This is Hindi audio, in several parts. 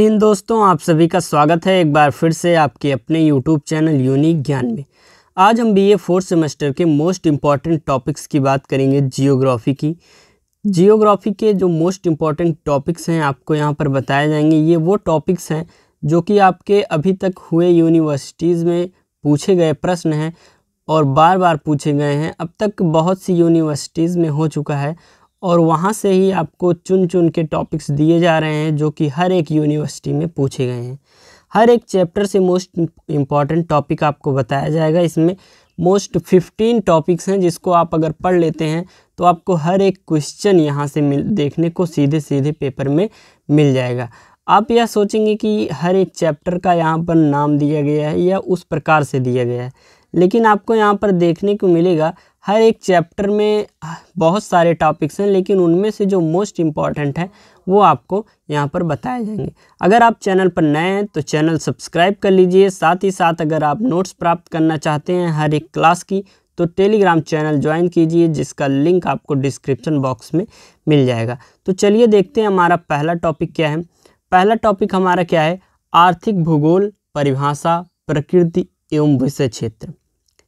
इन दोस्तों आप सभी का स्वागत है एक बार फिर से आपके अपने यूट्यूब चैनल यूनिक ज्ञान में आज हम बी ए फोर्थ सेमेस्टर के मोस्ट इम्पॉर्टेंट टॉपिक्स की बात करेंगे जियोग्राफी की जियोग्राफी के जो मोस्ट इम्पॉर्टेंट टॉपिक्स हैं आपको यहाँ पर बताए जाएंगे ये वो टॉपिक्स हैं जो कि आपके अभी तक हुए यूनिवर्सिटीज़ में पूछे गए प्रश्न हैं और बार बार पूछे गए हैं अब तक बहुत सी यूनिवर्सिटीज़ में हो चुका है और वहाँ से ही आपको चुन चुन के टॉपिक्स दिए जा रहे हैं जो कि हर एक यूनिवर्सिटी में पूछे गए हैं हर एक चैप्टर से मोस्ट इम्पॉर्टेंट टॉपिक आपको बताया जाएगा इसमें मोस्ट फिफ्टीन टॉपिक्स हैं जिसको आप अगर पढ़ लेते हैं तो आपको हर एक क्वेश्चन यहाँ से मिल देखने को सीधे सीधे पेपर में मिल जाएगा आप यह सोचेंगे कि हर एक चैप्टर का यहाँ पर नाम दिया गया है या उस प्रकार से दिया गया है लेकिन आपको यहाँ पर देखने को मिलेगा हर एक चैप्टर में बहुत सारे टॉपिक्स हैं लेकिन उनमें से जो मोस्ट इम्पॉर्टेंट है वो आपको यहाँ पर बताए जाएंगे अगर आप चैनल पर नए हैं तो चैनल सब्सक्राइब कर लीजिए साथ ही साथ अगर आप नोट्स प्राप्त करना चाहते हैं हर एक क्लास की तो टेलीग्राम चैनल ज्वाइन कीजिए जिसका लिंक आपको डिस्क्रिप्शन बॉक्स में मिल जाएगा तो चलिए देखते हैं हमारा पहला टॉपिक क्या है पहला टॉपिक हमारा क्या है आर्थिक भूगोल परिभाषा प्रकृति एवं विषय क्षेत्र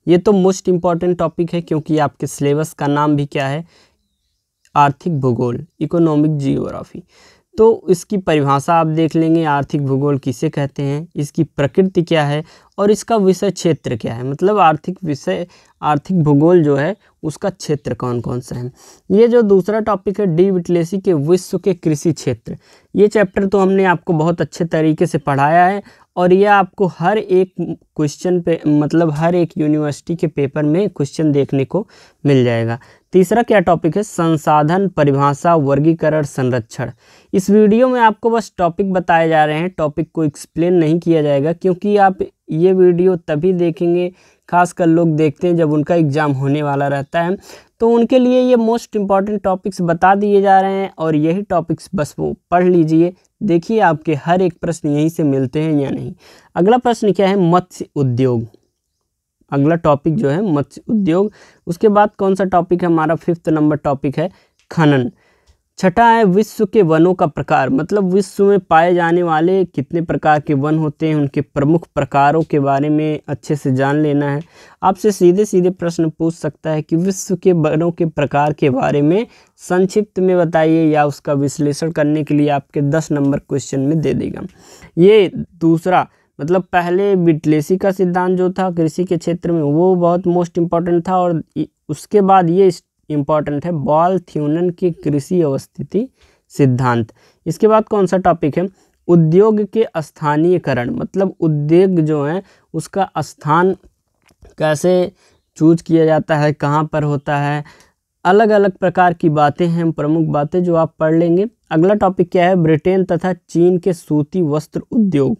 ये तो मोस्ट इम्पॉर्टेंट टॉपिक है क्योंकि आपके सिलेबस का नाम भी क्या है आर्थिक भूगोल इकोनॉमिक जियोग्राफी तो इसकी परिभाषा आप देख लेंगे आर्थिक भूगोल किसे कहते हैं इसकी प्रकृति क्या है और इसका विषय क्षेत्र क्या है मतलब आर्थिक विषय आर्थिक भूगोल जो है उसका क्षेत्र कौन कौन सा है ये जो दूसरा टॉपिक है डी विटलेसी के विश्व के कृषि क्षेत्र ये चैप्टर तो हमने आपको बहुत अच्छे तरीके से पढ़ाया है और ये आपको हर एक क्वेश्चन पे मतलब हर एक यूनिवर्सिटी के पेपर में क्वेश्चन देखने को मिल जाएगा तीसरा क्या टॉपिक है संसाधन परिभाषा वर्गीकरण संरक्षण इस वीडियो में आपको बस टॉपिक बताए जा रहे हैं टॉपिक को एक्सप्लेन नहीं किया जाएगा क्योंकि आप ये वीडियो तभी देखेंगे खासकर लोग देखते हैं जब उनका एग्ज़ाम होने वाला रहता है तो उनके लिए ये मोस्ट इम्पॉर्टेंट टॉपिक्स बता दिए जा रहे हैं और यही टॉपिक्स बस वो पढ़ लीजिए देखिए आपके हर एक प्रश्न यहीं से मिलते हैं या नहीं अगला प्रश्न क्या है मत्स्य उद्योग अगला टॉपिक जो है मत्स्य उद्योग उसके बाद कौन सा टॉपिक है हमारा फिफ्थ नंबर टॉपिक है खनन छठा है विश्व के वनों का प्रकार मतलब विश्व में पाए जाने वाले कितने प्रकार के वन होते हैं उनके प्रमुख प्रकारों के बारे में अच्छे से जान लेना है आपसे सीधे सीधे प्रश्न पूछ सकता है कि विश्व के वनों के प्रकार के बारे में संक्षिप्त में बताइए या उसका विश्लेषण करने के लिए आपके दस नंबर क्वेश्चन में दे देगा ये दूसरा मतलब पहले बिटलेसी का सिद्धांत जो था कृषि के क्षेत्र में वो बहुत मोस्ट इम्पॉर्टेंट था और उसके बाद ये इम्पॉर्टेंट है बॉल थ्यूनन की कृषि अवस्थिति सिद्धांत इसके बाद कौन सा टॉपिक है उद्योग के स्थानीयकरण मतलब उद्योग जो है उसका स्थान कैसे चूज किया जाता है कहाँ पर होता है अलग अलग प्रकार की बातें हैं प्रमुख बातें जो आप पढ़ लेंगे अगला टॉपिक क्या है ब्रिटेन तथा चीन के सूती वस्त्र उद्योग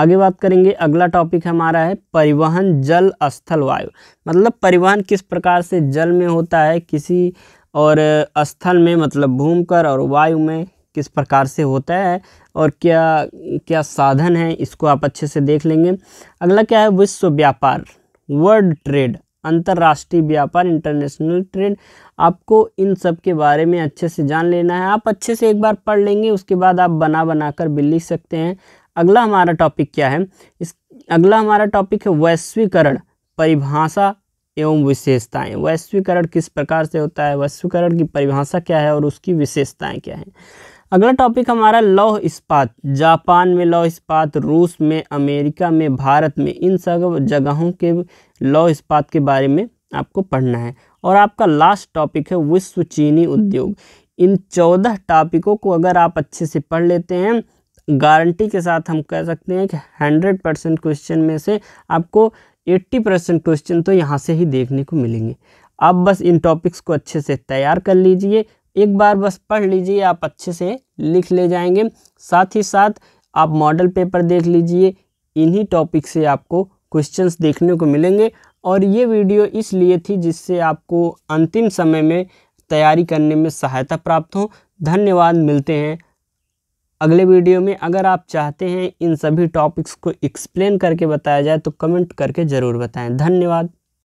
आगे बात करेंगे अगला टॉपिक हमारा है परिवहन जल स्थल वायु मतलब परिवहन किस प्रकार से जल में होता है किसी और स्थल में मतलब भूम कर और वायु में किस प्रकार से होता है और क्या क्या साधन है इसको आप अच्छे से देख लेंगे अगला क्या है विश्व व्यापार वर्ल्ड ट्रेड अंतर्राष्ट्रीय व्यापार इंटरनेशनल ट्रेड आपको इन सब के बारे में अच्छे से जान लेना है आप अच्छे से एक बार पढ़ लेंगे उसके बाद आप बना बना कर भी लिख सकते हैं अगला हमारा टॉपिक क्या है इस अगला हमारा टॉपिक है वैश्वीकरण परिभाषा एवं विशेषताएं वैश्वीकरण किस प्रकार से होता है वैश्वीकरण की परिभाषा क्या है और उसकी विशेषताएं क्या हैं अगला टॉपिक हमारा लौह इस्पात जापान में लौह इस्पात रूस में अमेरिका में भारत में इन सब जगहों के लौह इस्पात के बारे में आपको पढ़ना है और आपका लास्ट टॉपिक है विश्व चीनी उद्योग इन चौदह टॉपिकों को अगर आप अच्छे से पढ़ लेते हैं गारंटी के साथ हम कह सकते हैं कि हंड्रेड परसेंट क्वेश्चन में से आपको एट्टी परसेंट क्वेश्चन तो यहाँ से ही देखने को मिलेंगे आप बस इन टॉपिक्स को अच्छे से तैयार कर लीजिए एक बार बस पढ़ लीजिए आप अच्छे से लिख ले जाएंगे साथ ही साथ आप मॉडल पेपर देख लीजिए इन्हीं टॉपिक से आपको क्वेश्चंस देखने को मिलेंगे और ये वीडियो इसलिए थी जिससे आपको अंतिम समय में तैयारी करने में सहायता प्राप्त हो धन्यवाद मिलते हैं अगले वीडियो में अगर आप चाहते हैं इन सभी टॉपिक्स को एक्सप्लेन करके बताया जाए तो कमेंट करके ज़रूर बताएं धन्यवाद